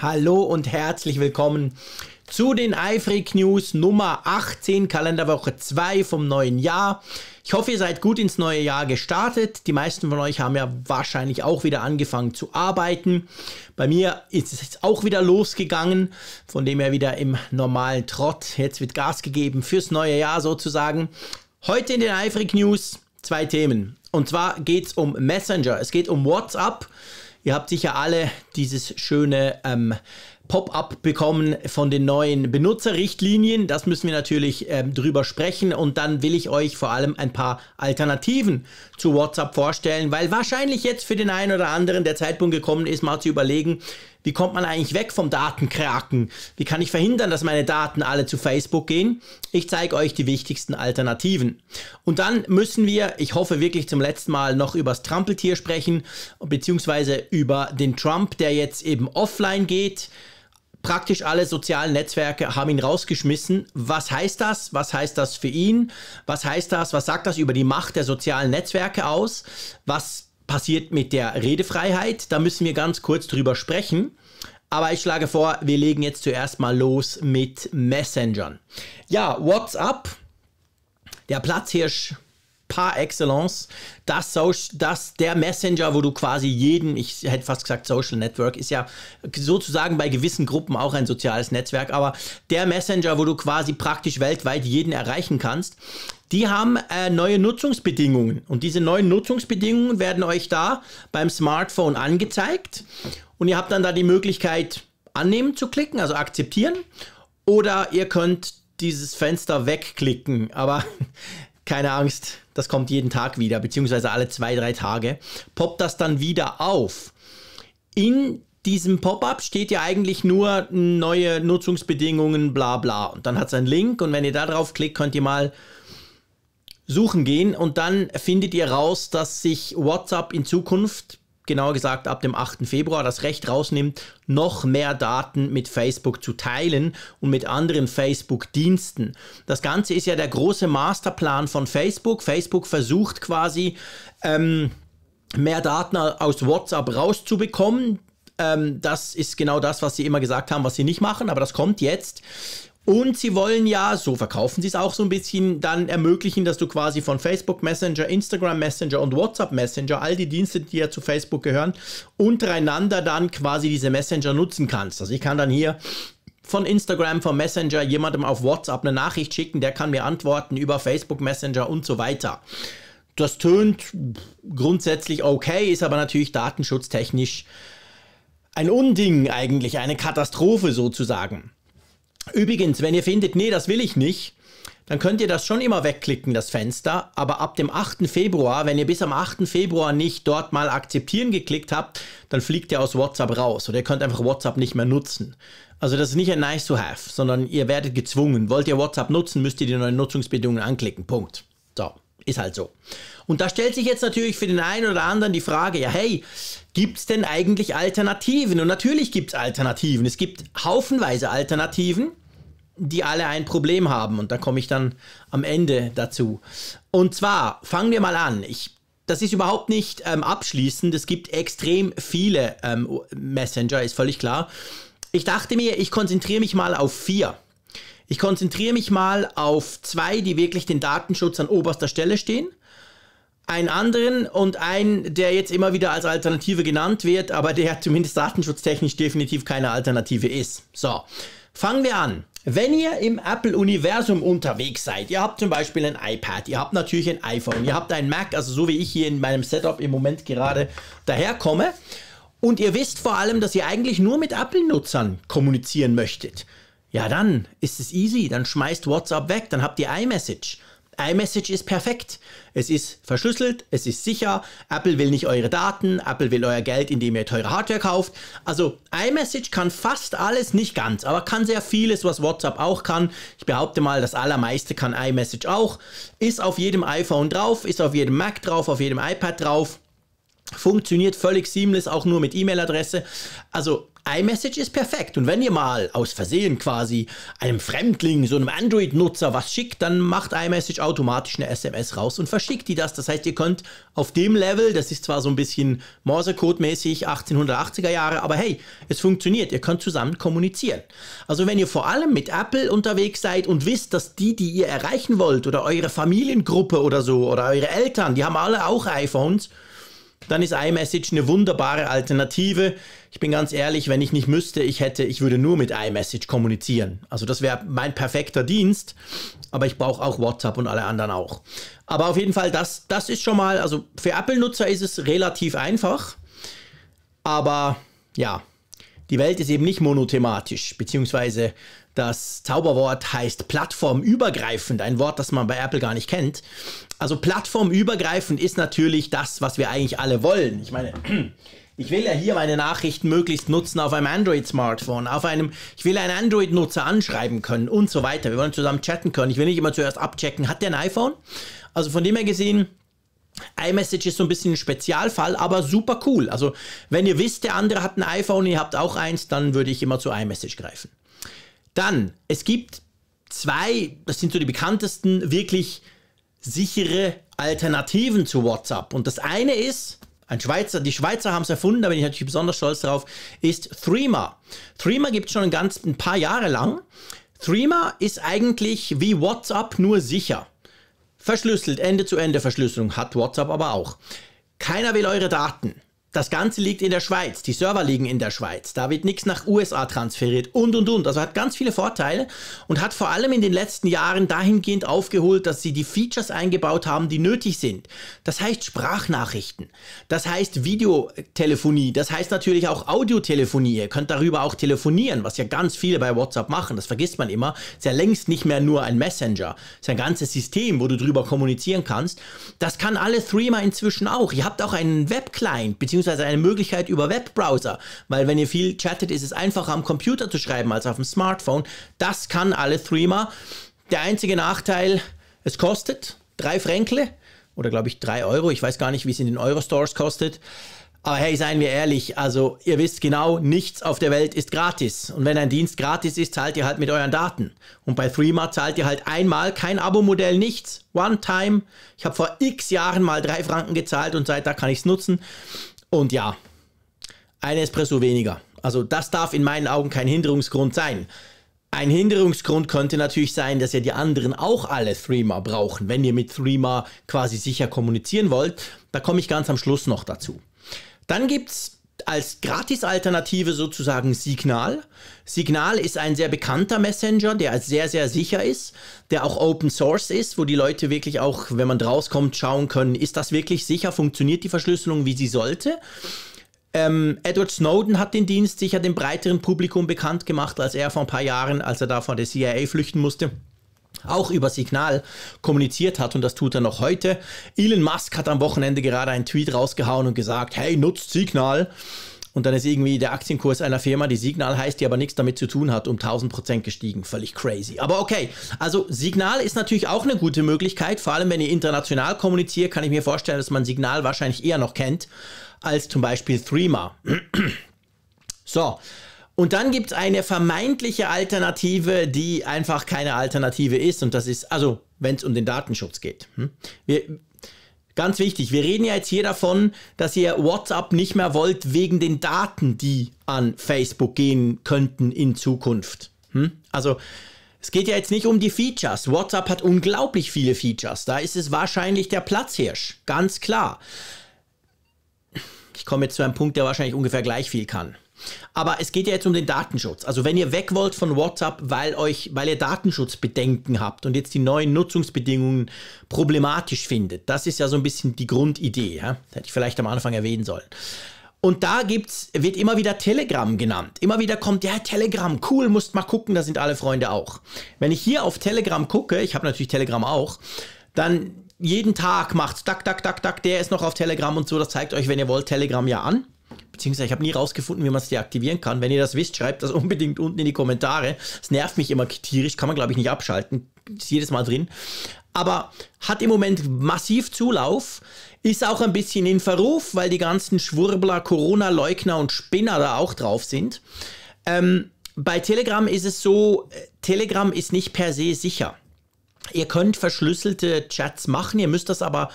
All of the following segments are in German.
Hallo und herzlich willkommen zu den iFreak News Nummer 18, Kalenderwoche 2 vom neuen Jahr. Ich hoffe, ihr seid gut ins neue Jahr gestartet. Die meisten von euch haben ja wahrscheinlich auch wieder angefangen zu arbeiten. Bei mir ist es jetzt auch wieder losgegangen, von dem her wieder im normalen Trott. Jetzt wird Gas gegeben fürs neue Jahr sozusagen. Heute in den iFreak News zwei Themen. Und zwar geht es um Messenger, es geht um WhatsApp. Ihr habt sicher alle dieses schöne ähm, Pop-up bekommen von den neuen Benutzerrichtlinien. Das müssen wir natürlich ähm, drüber sprechen und dann will ich euch vor allem ein paar Alternativen zu WhatsApp vorstellen, weil wahrscheinlich jetzt für den einen oder anderen der Zeitpunkt gekommen ist, mal zu überlegen, wie kommt man eigentlich weg vom Datenkraken? Wie kann ich verhindern, dass meine Daten alle zu Facebook gehen? Ich zeige euch die wichtigsten Alternativen. Und dann müssen wir, ich hoffe wirklich zum letzten Mal, noch über das Trampeltier sprechen, beziehungsweise über den Trump, der jetzt eben offline geht praktisch alle sozialen Netzwerke haben ihn rausgeschmissen. Was heißt das? Was heißt das für ihn? Was heißt das? Was sagt das über die Macht der sozialen Netzwerke aus? Was passiert mit der Redefreiheit. Da müssen wir ganz kurz drüber sprechen. Aber ich schlage vor, wir legen jetzt zuerst mal los mit Messengern. Ja, WhatsApp, der Platzhirsch par excellence, das, so das der Messenger, wo du quasi jeden, ich hätte fast gesagt Social Network, ist ja sozusagen bei gewissen Gruppen auch ein soziales Netzwerk, aber der Messenger, wo du quasi praktisch weltweit jeden erreichen kannst, die haben äh, neue Nutzungsbedingungen. Und diese neuen Nutzungsbedingungen werden euch da beim Smartphone angezeigt. Und ihr habt dann da die Möglichkeit, annehmen zu klicken, also akzeptieren. Oder ihr könnt dieses Fenster wegklicken. Aber keine Angst, das kommt jeden Tag wieder, beziehungsweise alle zwei, drei Tage. Poppt das dann wieder auf. In diesem Pop-up steht ja eigentlich nur neue Nutzungsbedingungen, bla bla. Und dann hat es einen Link und wenn ihr da drauf klickt, könnt ihr mal suchen gehen und dann findet ihr raus, dass sich WhatsApp in Zukunft, genauer gesagt ab dem 8. Februar, das Recht rausnimmt, noch mehr Daten mit Facebook zu teilen und mit anderen Facebook-Diensten. Das Ganze ist ja der große Masterplan von Facebook. Facebook versucht quasi, ähm, mehr Daten aus WhatsApp rauszubekommen. Ähm, das ist genau das, was sie immer gesagt haben, was sie nicht machen, aber das kommt jetzt. Und sie wollen ja, so verkaufen sie es auch so ein bisschen, dann ermöglichen, dass du quasi von Facebook Messenger, Instagram Messenger und WhatsApp Messenger, all die Dienste, die ja zu Facebook gehören, untereinander dann quasi diese Messenger nutzen kannst. Also ich kann dann hier von Instagram, von Messenger jemandem auf WhatsApp eine Nachricht schicken, der kann mir antworten über Facebook Messenger und so weiter. Das tönt grundsätzlich okay, ist aber natürlich datenschutztechnisch ein Unding eigentlich, eine Katastrophe sozusagen. Übrigens, wenn ihr findet, nee, das will ich nicht, dann könnt ihr das schon immer wegklicken, das Fenster. Aber ab dem 8. Februar, wenn ihr bis am 8. Februar nicht dort mal akzeptieren geklickt habt, dann fliegt ihr aus WhatsApp raus oder ihr könnt einfach WhatsApp nicht mehr nutzen. Also das ist nicht ein nice to have, sondern ihr werdet gezwungen. Wollt ihr WhatsApp nutzen, müsst ihr die neuen Nutzungsbedingungen anklicken. Punkt. Ist halt so. Und da stellt sich jetzt natürlich für den einen oder anderen die Frage, ja hey, gibt es denn eigentlich Alternativen? Und natürlich gibt es Alternativen. Es gibt haufenweise Alternativen, die alle ein Problem haben. Und da komme ich dann am Ende dazu. Und zwar, fangen wir mal an. Ich, das ist überhaupt nicht ähm, abschließend. Es gibt extrem viele ähm, Messenger, ist völlig klar. Ich dachte mir, ich konzentriere mich mal auf vier. Ich konzentriere mich mal auf zwei, die wirklich den Datenschutz an oberster Stelle stehen. Einen anderen und einen, der jetzt immer wieder als Alternative genannt wird, aber der zumindest datenschutztechnisch definitiv keine Alternative ist. So, fangen wir an. Wenn ihr im Apple-Universum unterwegs seid, ihr habt zum Beispiel ein iPad, ihr habt natürlich ein iPhone, ihr habt ein Mac, also so wie ich hier in meinem Setup im Moment gerade daherkomme, und ihr wisst vor allem, dass ihr eigentlich nur mit Apple-Nutzern kommunizieren möchtet ja dann ist es easy, dann schmeißt WhatsApp weg, dann habt ihr iMessage. iMessage ist perfekt. Es ist verschlüsselt, es ist sicher, Apple will nicht eure Daten, Apple will euer Geld, indem ihr teure Hardware kauft. Also iMessage kann fast alles, nicht ganz, aber kann sehr vieles, was WhatsApp auch kann. Ich behaupte mal, das allermeiste kann iMessage auch. Ist auf jedem iPhone drauf, ist auf jedem Mac drauf, auf jedem iPad drauf. Funktioniert völlig seamless, auch nur mit E-Mail-Adresse. Also iMessage ist perfekt und wenn ihr mal aus Versehen quasi einem Fremdling, so einem Android-Nutzer was schickt, dann macht iMessage automatisch eine SMS raus und verschickt die das. Das heißt, ihr könnt auf dem Level, das ist zwar so ein bisschen Morsecode-mäßig 1880er Jahre, aber hey, es funktioniert, ihr könnt zusammen kommunizieren. Also wenn ihr vor allem mit Apple unterwegs seid und wisst, dass die, die ihr erreichen wollt oder eure Familiengruppe oder so oder eure Eltern, die haben alle auch iPhones, dann ist iMessage eine wunderbare Alternative. Ich bin ganz ehrlich, wenn ich nicht müsste, ich hätte, ich würde nur mit iMessage kommunizieren. Also das wäre mein perfekter Dienst, aber ich brauche auch WhatsApp und alle anderen auch. Aber auf jeden Fall, das, das ist schon mal, also für Apple-Nutzer ist es relativ einfach, aber ja, die Welt ist eben nicht monothematisch, beziehungsweise das Zauberwort heißt plattformübergreifend, ein Wort, das man bei Apple gar nicht kennt. Also plattformübergreifend ist natürlich das, was wir eigentlich alle wollen. Ich meine, ich will ja hier meine Nachrichten möglichst nutzen auf einem Android-Smartphone, auf einem, ich will einen Android-Nutzer anschreiben können und so weiter. Wir wollen zusammen chatten können. Ich will nicht immer zuerst abchecken, hat der ein iPhone? Also von dem her gesehen, iMessage ist so ein bisschen ein Spezialfall, aber super cool. Also, wenn ihr wisst, der andere hat ein iPhone, ihr habt auch eins, dann würde ich immer zu iMessage greifen. Dann, es gibt zwei, das sind so die bekanntesten, wirklich sichere Alternativen zu WhatsApp. Und das eine ist, ein Schweizer, die Schweizer haben es erfunden, da bin ich natürlich besonders stolz drauf, ist Threema. Threema gibt es schon ein, ganz, ein paar Jahre lang. Threema ist eigentlich wie WhatsApp nur sicher. Verschlüsselt, Ende-zu-Ende-Verschlüsselung hat WhatsApp aber auch. Keiner will eure Daten. Das Ganze liegt in der Schweiz, die Server liegen in der Schweiz, da wird nichts nach USA transferiert und und und. Also hat ganz viele Vorteile und hat vor allem in den letzten Jahren dahingehend aufgeholt, dass sie die Features eingebaut haben, die nötig sind. Das heißt Sprachnachrichten, das heißt Videotelefonie, das heißt natürlich auch Audiotelefonie. Ihr könnt darüber auch telefonieren, was ja ganz viele bei WhatsApp machen, das vergisst man immer. Ist ja längst nicht mehr nur ein Messenger, ist ein ganzes System, wo du drüber kommunizieren kannst. Das kann alle Threema inzwischen auch. Ihr habt auch einen Webclient bzw beziehungsweise eine Möglichkeit über Webbrowser, weil wenn ihr viel chattet, ist es einfacher am Computer zu schreiben als auf dem Smartphone. Das kann alle Threema. Der einzige Nachteil, es kostet drei Fränkle oder glaube ich drei Euro. Ich weiß gar nicht, wie es in den Euro-Stores kostet. Aber hey, seien wir ehrlich, also ihr wisst genau, nichts auf der Welt ist gratis. Und wenn ein Dienst gratis ist, zahlt ihr halt mit euren Daten. Und bei Threema zahlt ihr halt einmal, kein Abo-Modell, nichts. One time. Ich habe vor x Jahren mal drei Franken gezahlt und seit da kann ich es nutzen. Und ja, ein Espresso weniger. Also das darf in meinen Augen kein Hinderungsgrund sein. Ein Hinderungsgrund könnte natürlich sein, dass ihr die anderen auch alle Threema brauchen, wenn ihr mit Threema quasi sicher kommunizieren wollt. Da komme ich ganz am Schluss noch dazu. Dann gibt es als Gratis-Alternative sozusagen Signal. Signal ist ein sehr bekannter Messenger, der sehr, sehr sicher ist, der auch Open Source ist, wo die Leute wirklich auch, wenn man rauskommt, schauen können, ist das wirklich sicher, funktioniert die Verschlüsselung, wie sie sollte. Ähm, Edward Snowden hat den Dienst sicher dem breiteren Publikum bekannt gemacht, als er vor ein paar Jahren, als er da vor der CIA flüchten musste, auch über Signal kommuniziert hat und das tut er noch heute. Elon Musk hat am Wochenende gerade einen Tweet rausgehauen und gesagt, hey, nutzt Signal. Und dann ist irgendwie der Aktienkurs einer Firma, die Signal heißt, die aber nichts damit zu tun hat, um 1000 gestiegen. Völlig crazy. Aber okay, also Signal ist natürlich auch eine gute Möglichkeit. Vor allem, wenn ihr international kommuniziert, kann ich mir vorstellen, dass man Signal wahrscheinlich eher noch kennt als zum Beispiel Threema. so, und dann gibt es eine vermeintliche Alternative, die einfach keine Alternative ist. Und das ist, also wenn es um den Datenschutz geht. Hm? Wir, ganz wichtig, wir reden ja jetzt hier davon, dass ihr WhatsApp nicht mehr wollt wegen den Daten, die an Facebook gehen könnten in Zukunft. Hm? Also es geht ja jetzt nicht um die Features. WhatsApp hat unglaublich viele Features. Da ist es wahrscheinlich der Platzhirsch, ganz klar. Ich komme jetzt zu einem Punkt, der wahrscheinlich ungefähr gleich viel kann. Aber es geht ja jetzt um den Datenschutz. Also wenn ihr weg wollt von WhatsApp, weil, euch, weil ihr Datenschutzbedenken habt und jetzt die neuen Nutzungsbedingungen problematisch findet, das ist ja so ein bisschen die Grundidee. Ja? Hätte ich vielleicht am Anfang erwähnen sollen. Und da gibt's, wird immer wieder Telegram genannt. Immer wieder kommt, ja, Telegram, cool, musst mal gucken, da sind alle Freunde auch. Wenn ich hier auf Telegram gucke, ich habe natürlich Telegram auch, dann jeden Tag macht's, tak, tak, tak, tak, der ist noch auf Telegram und so, das zeigt euch, wenn ihr wollt, Telegram ja an beziehungsweise ich habe nie rausgefunden, wie man es deaktivieren kann. Wenn ihr das wisst, schreibt das unbedingt unten in die Kommentare. Es nervt mich immer tierisch, kann man glaube ich nicht abschalten. Ist jedes Mal drin. Aber hat im Moment massiv Zulauf, ist auch ein bisschen in Verruf, weil die ganzen Schwurbler, Corona-Leugner und Spinner da auch drauf sind. Ähm, bei Telegram ist es so, äh, Telegram ist nicht per se sicher. Ihr könnt verschlüsselte Chats machen, ihr müsst das aber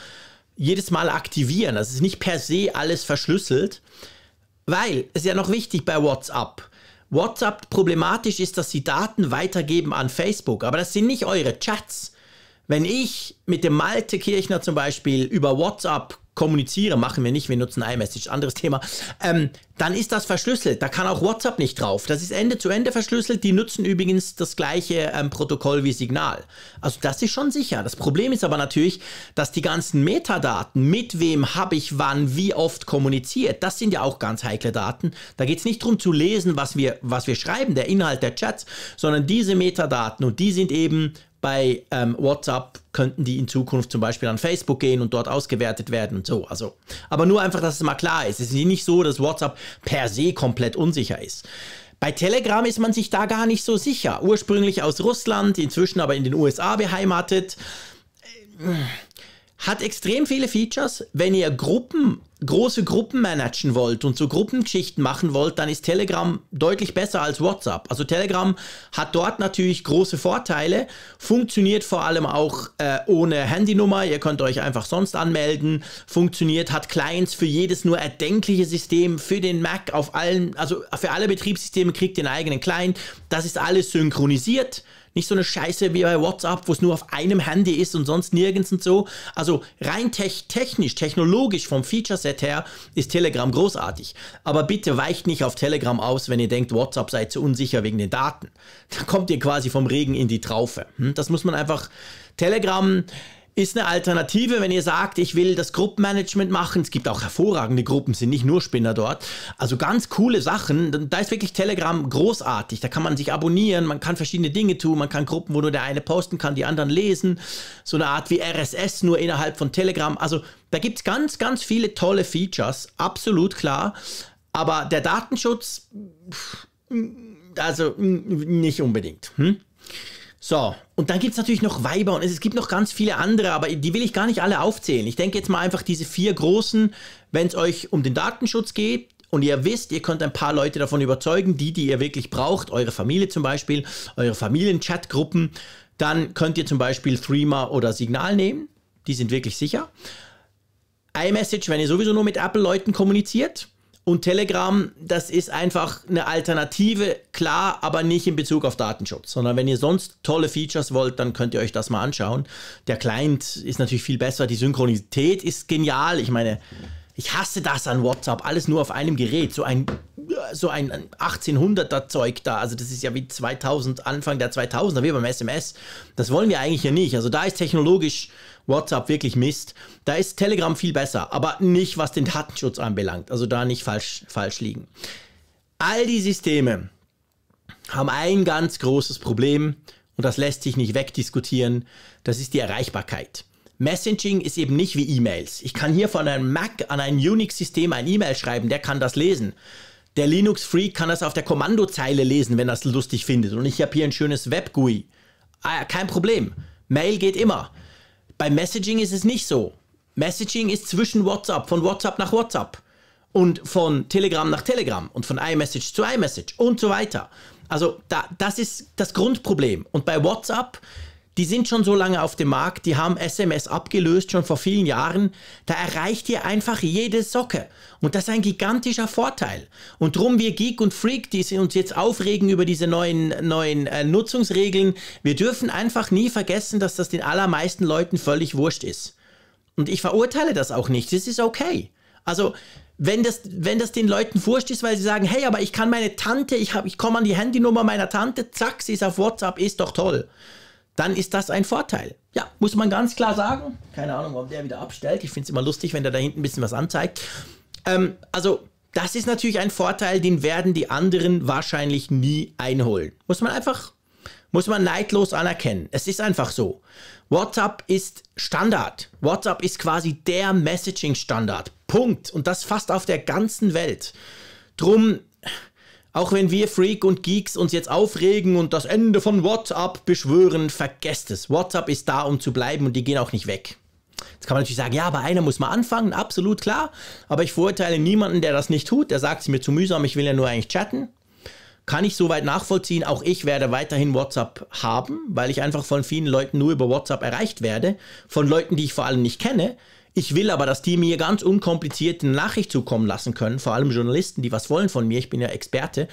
jedes Mal aktivieren. Das ist nicht per se alles verschlüsselt. Weil, es ist ja noch wichtig bei WhatsApp. WhatsApp problematisch ist, dass sie Daten weitergeben an Facebook, aber das sind nicht eure Chats. Wenn ich mit dem Malte Kirchner zum Beispiel über WhatsApp kommunizieren, machen wir nicht, wir nutzen iMessage, anderes Thema, ähm, dann ist das verschlüsselt. Da kann auch WhatsApp nicht drauf. Das ist Ende zu Ende verschlüsselt. Die nutzen übrigens das gleiche ähm, Protokoll wie Signal. Also das ist schon sicher. Das Problem ist aber natürlich, dass die ganzen Metadaten, mit wem habe ich wann, wie oft kommuniziert, das sind ja auch ganz heikle Daten. Da geht es nicht darum zu lesen, was wir, was wir schreiben, der Inhalt der Chats, sondern diese Metadaten und die sind eben bei ähm, WhatsApp könnten die in Zukunft zum Beispiel an Facebook gehen und dort ausgewertet werden und so. Also, aber nur einfach, dass es mal klar ist. Es ist nicht so, dass WhatsApp per se komplett unsicher ist. Bei Telegram ist man sich da gar nicht so sicher. Ursprünglich aus Russland, inzwischen aber in den USA beheimatet. Äh, hat extrem viele Features. Wenn ihr Gruppen große Gruppen managen wollt und so Gruppengeschichten machen wollt, dann ist Telegram deutlich besser als WhatsApp. Also Telegram hat dort natürlich große Vorteile, funktioniert vor allem auch äh, ohne Handynummer, ihr könnt euch einfach sonst anmelden, funktioniert, hat Clients für jedes nur erdenkliche System, für den Mac auf allen, also für alle Betriebssysteme kriegt ihr einen eigenen Client, das ist alles synchronisiert nicht so eine Scheiße wie bei WhatsApp, wo es nur auf einem Handy ist und sonst nirgends und so. Also rein tech technisch, technologisch vom Feature-Set her ist Telegram großartig. Aber bitte weicht nicht auf Telegram aus, wenn ihr denkt, WhatsApp sei zu unsicher wegen den Daten. Da kommt ihr quasi vom Regen in die Traufe. Hm, das muss man einfach... Telegram ist eine Alternative, wenn ihr sagt, ich will das Gruppenmanagement machen. Es gibt auch hervorragende Gruppen, sind nicht nur Spinner dort. Also ganz coole Sachen. Da ist wirklich Telegram großartig. Da kann man sich abonnieren, man kann verschiedene Dinge tun, man kann Gruppen, wo nur der eine posten kann, die anderen lesen. So eine Art wie RSS nur innerhalb von Telegram. Also da gibt es ganz, ganz viele tolle Features. Absolut klar. Aber der Datenschutz, also nicht unbedingt. Hm? So, und dann gibt es natürlich noch Weiber und es, es, gibt noch ganz viele andere, aber die will ich gar nicht alle aufzählen. Ich denke jetzt mal einfach diese vier großen, wenn es euch um den Datenschutz geht und ihr wisst, ihr könnt ein paar Leute davon überzeugen, die, die ihr wirklich braucht, eure Familie zum Beispiel, eure familien chat dann könnt ihr zum Beispiel Threema oder Signal nehmen. Die sind wirklich sicher. iMessage, wenn ihr sowieso nur mit Apple-Leuten kommuniziert. Und Telegram, das ist einfach eine Alternative, klar, aber nicht in Bezug auf Datenschutz, sondern wenn ihr sonst tolle Features wollt, dann könnt ihr euch das mal anschauen. Der Client ist natürlich viel besser, die Synchronität ist genial. Ich meine, ich hasse das an WhatsApp, alles nur auf einem Gerät, so ein so ein 1800er Zeug da, also das ist ja wie 2000 Anfang der 2000er wie beim SMS. Das wollen wir eigentlich ja nicht. Also da ist technologisch WhatsApp wirklich Mist. Da ist Telegram viel besser, aber nicht was den Datenschutz anbelangt. Also da nicht falsch, falsch liegen. All die Systeme haben ein ganz großes Problem und das lässt sich nicht wegdiskutieren. Das ist die Erreichbarkeit. Messaging ist eben nicht wie E-Mails. Ich kann hier von einem Mac an ein Unix-System ein E-Mail schreiben, der kann das lesen. Der Linux-Freak kann das auf der Kommandozeile lesen, wenn er es lustig findet. Und ich habe hier ein schönes Web-GUI. Ah, kein Problem. Mail geht immer. Bei Messaging ist es nicht so. Messaging ist zwischen WhatsApp, von WhatsApp nach WhatsApp und von Telegram nach Telegram und von iMessage zu iMessage und so weiter. Also da, das ist das Grundproblem. Und bei WhatsApp die sind schon so lange auf dem Markt, die haben SMS abgelöst, schon vor vielen Jahren. Da erreicht ihr einfach jede Socke. Und das ist ein gigantischer Vorteil. Und drum wir Geek und Freak, die uns jetzt aufregen über diese neuen, neuen äh, Nutzungsregeln, wir dürfen einfach nie vergessen, dass das den allermeisten Leuten völlig wurscht ist. Und ich verurteile das auch nicht. Das ist okay. Also, wenn das, wenn das den Leuten wurscht ist, weil sie sagen, hey, aber ich kann meine Tante, ich, hab, ich komme an die Handynummer meiner Tante, zack, sie ist auf WhatsApp, ist doch toll dann ist das ein Vorteil. Ja, muss man ganz klar sagen. Keine Ahnung, warum der wieder abstellt. Ich finde es immer lustig, wenn der da hinten ein bisschen was anzeigt. Ähm, also, das ist natürlich ein Vorteil, den werden die anderen wahrscheinlich nie einholen. Muss man einfach, muss man neidlos anerkennen. Es ist einfach so. WhatsApp ist Standard. WhatsApp ist quasi der Messaging-Standard. Punkt. Und das fast auf der ganzen Welt. Drum auch wenn wir Freak und Geeks uns jetzt aufregen und das Ende von WhatsApp beschwören, vergesst es. WhatsApp ist da, um zu bleiben und die gehen auch nicht weg. Jetzt kann man natürlich sagen, ja, aber einer muss mal anfangen, absolut klar. Aber ich verurteile niemanden, der das nicht tut. Der sagt, es mir zu mühsam, ich will ja nur eigentlich chatten. Kann ich soweit nachvollziehen. Auch ich werde weiterhin WhatsApp haben, weil ich einfach von vielen Leuten nur über WhatsApp erreicht werde. Von Leuten, die ich vor allem nicht kenne. Ich will aber, dass die mir ganz unkompliziert eine Nachricht zukommen lassen können, vor allem Journalisten, die was wollen von mir. Ich bin ja Experte.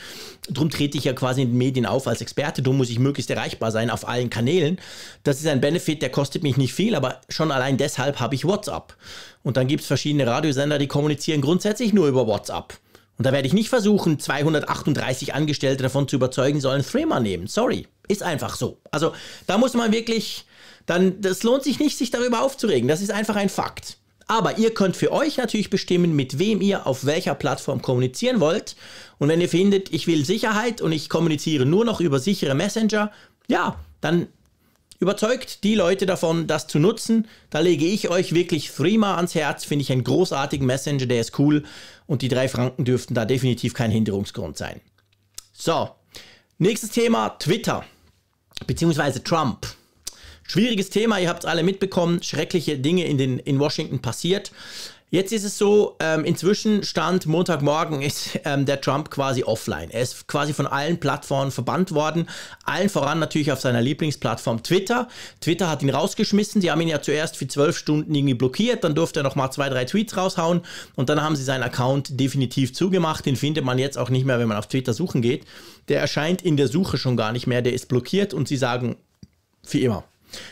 Drum trete ich ja quasi in den Medien auf als Experte. Drum muss ich möglichst erreichbar sein auf allen Kanälen. Das ist ein Benefit, der kostet mich nicht viel, aber schon allein deshalb habe ich WhatsApp. Und dann gibt es verschiedene Radiosender, die kommunizieren grundsätzlich nur über WhatsApp. Und da werde ich nicht versuchen, 238 Angestellte davon zu überzeugen, sollen Threema nehmen. Sorry, ist einfach so. Also da muss man wirklich dann das lohnt sich nicht, sich darüber aufzuregen. Das ist einfach ein Fakt. Aber ihr könnt für euch natürlich bestimmen, mit wem ihr auf welcher Plattform kommunizieren wollt. Und wenn ihr findet, ich will Sicherheit und ich kommuniziere nur noch über sichere Messenger, ja, dann überzeugt die Leute davon, das zu nutzen. Da lege ich euch wirklich Freema ans Herz. Finde ich einen großartigen Messenger, der ist cool. Und die drei Franken dürften da definitiv kein Hinderungsgrund sein. So, nächstes Thema: Twitter. Beziehungsweise Trump. Schwieriges Thema, ihr habt es alle mitbekommen, schreckliche Dinge in, den, in Washington passiert. Jetzt ist es so, ähm, inzwischen stand Montagmorgen ist ähm, der Trump quasi offline. Er ist quasi von allen Plattformen verbannt worden. Allen voran natürlich auf seiner Lieblingsplattform Twitter. Twitter hat ihn rausgeschmissen. Sie haben ihn ja zuerst für zwölf Stunden irgendwie blockiert. Dann durfte er nochmal zwei, drei Tweets raushauen. Und dann haben sie seinen Account definitiv zugemacht. Den findet man jetzt auch nicht mehr, wenn man auf Twitter suchen geht. Der erscheint in der Suche schon gar nicht mehr. Der ist blockiert und sie sagen, für immer.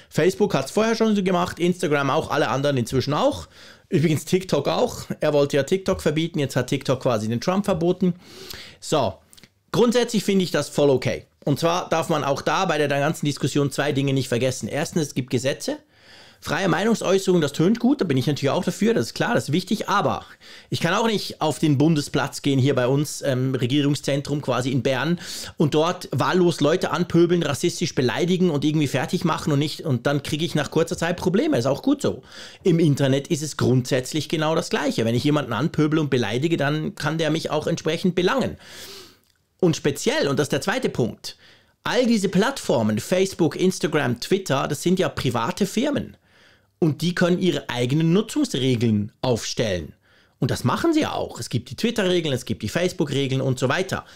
Facebook hat es vorher schon so gemacht, Instagram auch, alle anderen inzwischen auch. Übrigens TikTok auch. Er wollte ja TikTok verbieten, jetzt hat TikTok quasi den Trump verboten. So, grundsätzlich finde ich das voll okay. Und zwar darf man auch da bei der ganzen Diskussion zwei Dinge nicht vergessen. Erstens, es gibt Gesetze Freie Meinungsäußerung, das tönt gut, da bin ich natürlich auch dafür, das ist klar, das ist wichtig, aber ich kann auch nicht auf den Bundesplatz gehen, hier bei uns, ähm, Regierungszentrum quasi in Bern, und dort wahllos Leute anpöbeln, rassistisch beleidigen und irgendwie fertig machen und nicht, und dann kriege ich nach kurzer Zeit Probleme, ist auch gut so. Im Internet ist es grundsätzlich genau das Gleiche. Wenn ich jemanden anpöbel und beleidige, dann kann der mich auch entsprechend belangen. Und speziell, und das ist der zweite Punkt, all diese Plattformen, Facebook, Instagram, Twitter, das sind ja private Firmen. Und die können ihre eigenen Nutzungsregeln aufstellen. Und das machen sie auch. Es gibt die Twitter-Regeln, es gibt die Facebook-Regeln und so weiter.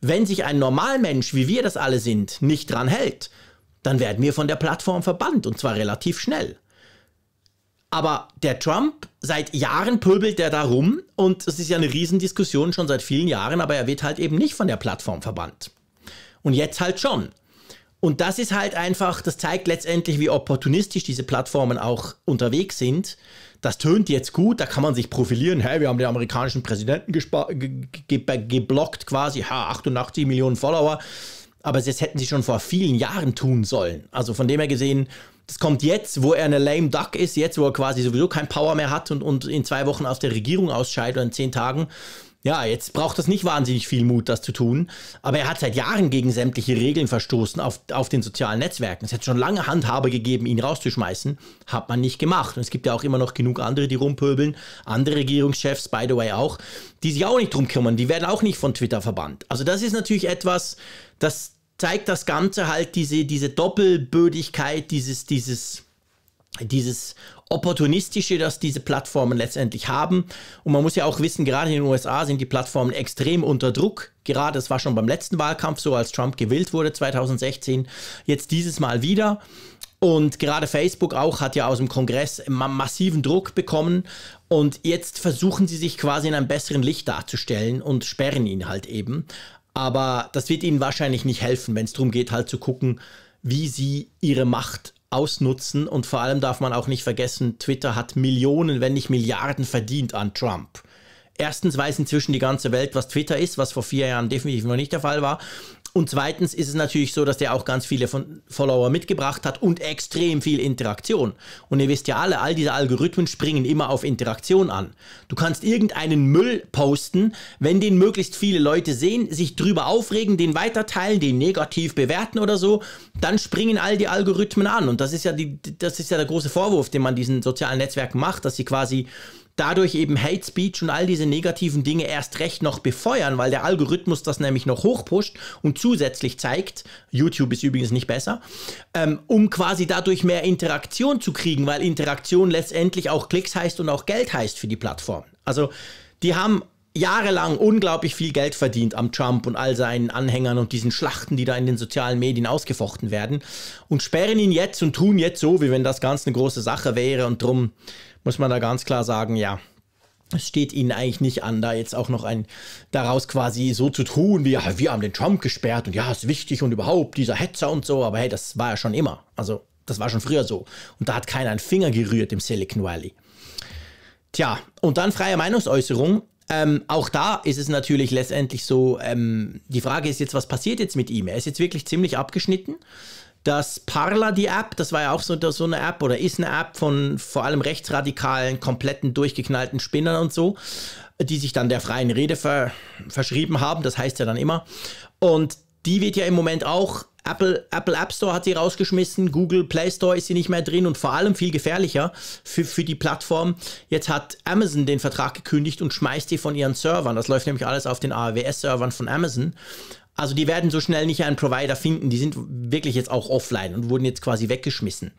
Wenn sich ein Normalmensch, wie wir das alle sind, nicht dran hält, dann werden wir von der Plattform verbannt und zwar relativ schnell. Aber der Trump, seit Jahren pöbelt er darum und es ist ja eine Riesendiskussion schon seit vielen Jahren, aber er wird halt eben nicht von der Plattform verbannt. Und jetzt halt schon. Und das ist halt einfach, das zeigt letztendlich, wie opportunistisch diese Plattformen auch unterwegs sind. Das tönt jetzt gut, da kann man sich profilieren. Hey, wir haben den amerikanischen Präsidenten ge ge geblockt quasi, ha, 88 Millionen Follower. Aber das hätten sie schon vor vielen Jahren tun sollen. Also von dem her gesehen, das kommt jetzt, wo er eine lame duck ist, jetzt, wo er quasi sowieso kein Power mehr hat und, und in zwei Wochen aus der Regierung ausscheidet oder in zehn Tagen. Ja, jetzt braucht es nicht wahnsinnig viel Mut, das zu tun. Aber er hat seit Jahren gegen sämtliche Regeln verstoßen auf, auf den sozialen Netzwerken. Es hätte schon lange Handhabe gegeben, ihn rauszuschmeißen. Hat man nicht gemacht. Und es gibt ja auch immer noch genug andere, die rumpöbeln. Andere Regierungschefs, by the way, auch. Die sich auch nicht drum kümmern. Die werden auch nicht von Twitter verbannt. Also, das ist natürlich etwas, das zeigt das Ganze halt diese, diese Doppelbödigkeit, dieses, dieses dieses Opportunistische, das diese Plattformen letztendlich haben. Und man muss ja auch wissen, gerade in den USA sind die Plattformen extrem unter Druck. Gerade, das war schon beim letzten Wahlkampf so, als Trump gewählt wurde 2016, jetzt dieses Mal wieder. Und gerade Facebook auch hat ja aus dem Kongress massiven Druck bekommen. Und jetzt versuchen sie sich quasi in einem besseren Licht darzustellen und sperren ihn halt eben. Aber das wird ihnen wahrscheinlich nicht helfen, wenn es darum geht, halt zu gucken, wie sie ihre Macht ausnutzen. Und vor allem darf man auch nicht vergessen, Twitter hat Millionen, wenn nicht Milliarden verdient an Trump. Erstens weiß inzwischen die ganze Welt, was Twitter ist, was vor vier Jahren definitiv noch nicht der Fall war. Und zweitens ist es natürlich so, dass der auch ganz viele von Follower mitgebracht hat und extrem viel Interaktion. Und ihr wisst ja alle, all diese Algorithmen springen immer auf Interaktion an. Du kannst irgendeinen Müll posten, wenn den möglichst viele Leute sehen, sich drüber aufregen, den weiterteilen, den negativ bewerten oder so, dann springen all die Algorithmen an. Und das ist ja, die, das ist ja der große Vorwurf, den man diesen sozialen Netzwerken macht, dass sie quasi dadurch eben Hate Speech und all diese negativen Dinge erst recht noch befeuern, weil der Algorithmus das nämlich noch hochpusht und zusätzlich zeigt, YouTube ist übrigens nicht besser, ähm, um quasi dadurch mehr Interaktion zu kriegen, weil Interaktion letztendlich auch Klicks heißt und auch Geld heißt für die Plattform. Also die haben jahrelang unglaublich viel Geld verdient am Trump und all seinen Anhängern und diesen Schlachten, die da in den sozialen Medien ausgefochten werden und sperren ihn jetzt und tun jetzt so, wie wenn das ganz eine große Sache wäre und drum muss man da ganz klar sagen, ja, es steht ihnen eigentlich nicht an, da jetzt auch noch ein daraus quasi so zu tun, wie ja, ah, wir haben den Trump gesperrt und ja, ist wichtig und überhaupt dieser Hetzer und so, aber hey, das war ja schon immer. Also, das war schon früher so. Und da hat keiner einen Finger gerührt im Silicon Valley. Tja, und dann freie Meinungsäußerung. Ähm, auch da ist es natürlich letztendlich so, ähm, die Frage ist jetzt, was passiert jetzt mit ihm? Er ist jetzt wirklich ziemlich abgeschnitten dass Parler die App, das war ja auch so, so eine App oder ist eine App von vor allem rechtsradikalen, kompletten, durchgeknallten Spinnern und so, die sich dann der freien Rede ver verschrieben haben, das heißt ja dann immer. Und die wird ja im Moment auch Apple, Apple App Store hat sie rausgeschmissen, Google Play Store ist sie nicht mehr drin und vor allem viel gefährlicher für, für die Plattform. Jetzt hat Amazon den Vertrag gekündigt und schmeißt die von ihren Servern. Das läuft nämlich alles auf den AWS-Servern von Amazon. Also die werden so schnell nicht einen Provider finden. Die sind wirklich jetzt auch offline und wurden jetzt quasi weggeschmissen.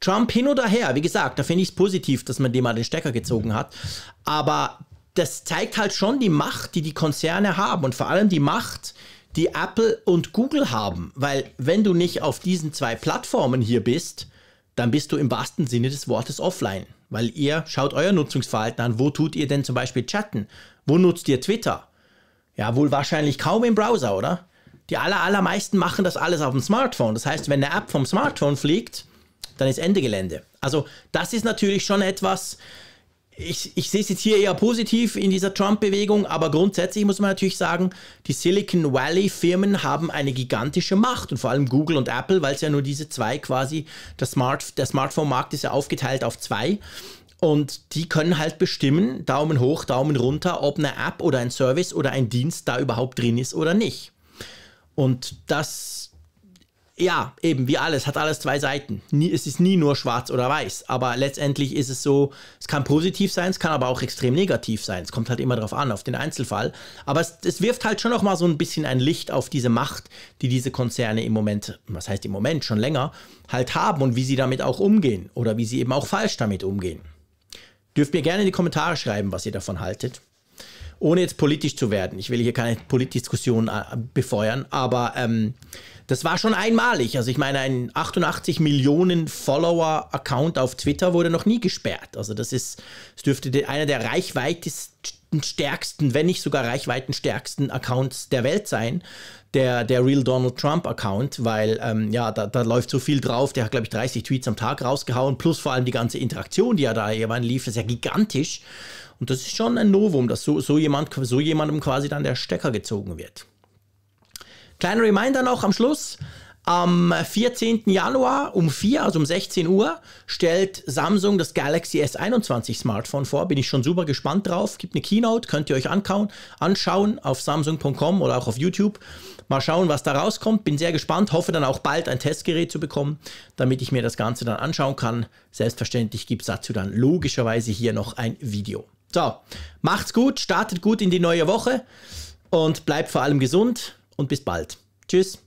Trump hin oder her, wie gesagt, da finde ich es positiv, dass man dem mal den Stecker gezogen hat. Aber das zeigt halt schon die Macht, die die Konzerne haben und vor allem die Macht, die Apple und Google haben. Weil wenn du nicht auf diesen zwei Plattformen hier bist, dann bist du im wahrsten Sinne des Wortes offline. Weil ihr schaut euer Nutzungsverhalten an. Wo tut ihr denn zum Beispiel Chatten? Wo nutzt ihr Twitter? Ja, wohl wahrscheinlich kaum im Browser, oder? Die aller, allermeisten machen das alles auf dem Smartphone. Das heißt, wenn eine App vom Smartphone fliegt, dann ist Ende Gelände. Also das ist natürlich schon etwas, ich, ich sehe es jetzt hier eher positiv in dieser Trump-Bewegung, aber grundsätzlich muss man natürlich sagen, die Silicon Valley-Firmen haben eine gigantische Macht und vor allem Google und Apple, weil es ja nur diese zwei quasi, das Smart, der Smartphone-Markt ist ja aufgeteilt auf zwei und die können halt bestimmen, Daumen hoch, Daumen runter, ob eine App oder ein Service oder ein Dienst da überhaupt drin ist oder nicht. Und das, ja, eben wie alles, hat alles zwei Seiten. Nie, es ist nie nur schwarz oder weiß. Aber letztendlich ist es so, es kann positiv sein, es kann aber auch extrem negativ sein. Es kommt halt immer darauf an, auf den Einzelfall. Aber es, es wirft halt schon nochmal so ein bisschen ein Licht auf diese Macht, die diese Konzerne im Moment, was heißt im Moment, schon länger, halt haben und wie sie damit auch umgehen oder wie sie eben auch falsch damit umgehen. Dürft mir gerne in die Kommentare schreiben, was ihr davon haltet. Ohne jetzt politisch zu werden. Ich will hier keine Politdiskussion äh, befeuern, aber ähm, das war schon einmalig. Also ich meine, ein 88 Millionen Follower-Account auf Twitter wurde noch nie gesperrt. Also das ist, es dürfte einer der reichweitesten stärksten, wenn nicht sogar reichweitenstärksten Accounts der Welt sein. Der, der Real Donald Trump-Account, weil ähm, ja, da, da läuft so viel drauf. Der hat, glaube ich, 30 Tweets am Tag rausgehauen, plus vor allem die ganze Interaktion, die ja da jeweils lief, ist ja gigantisch. Und das ist schon ein Novum, dass so, so, jemand, so jemandem quasi dann der Stecker gezogen wird. Kleiner Reminder noch am Schluss. Am 14. Januar um 4, also um 16 Uhr, stellt Samsung das Galaxy S21 Smartphone vor. Bin ich schon super gespannt drauf. Gibt eine Keynote, könnt ihr euch anschauen auf samsung.com oder auch auf YouTube. Mal schauen, was da rauskommt. Bin sehr gespannt. Hoffe dann auch bald ein Testgerät zu bekommen, damit ich mir das Ganze dann anschauen kann. Selbstverständlich gibt es dazu dann logischerweise hier noch ein Video. So, macht's gut, startet gut in die neue Woche und bleibt vor allem gesund und bis bald. Tschüss.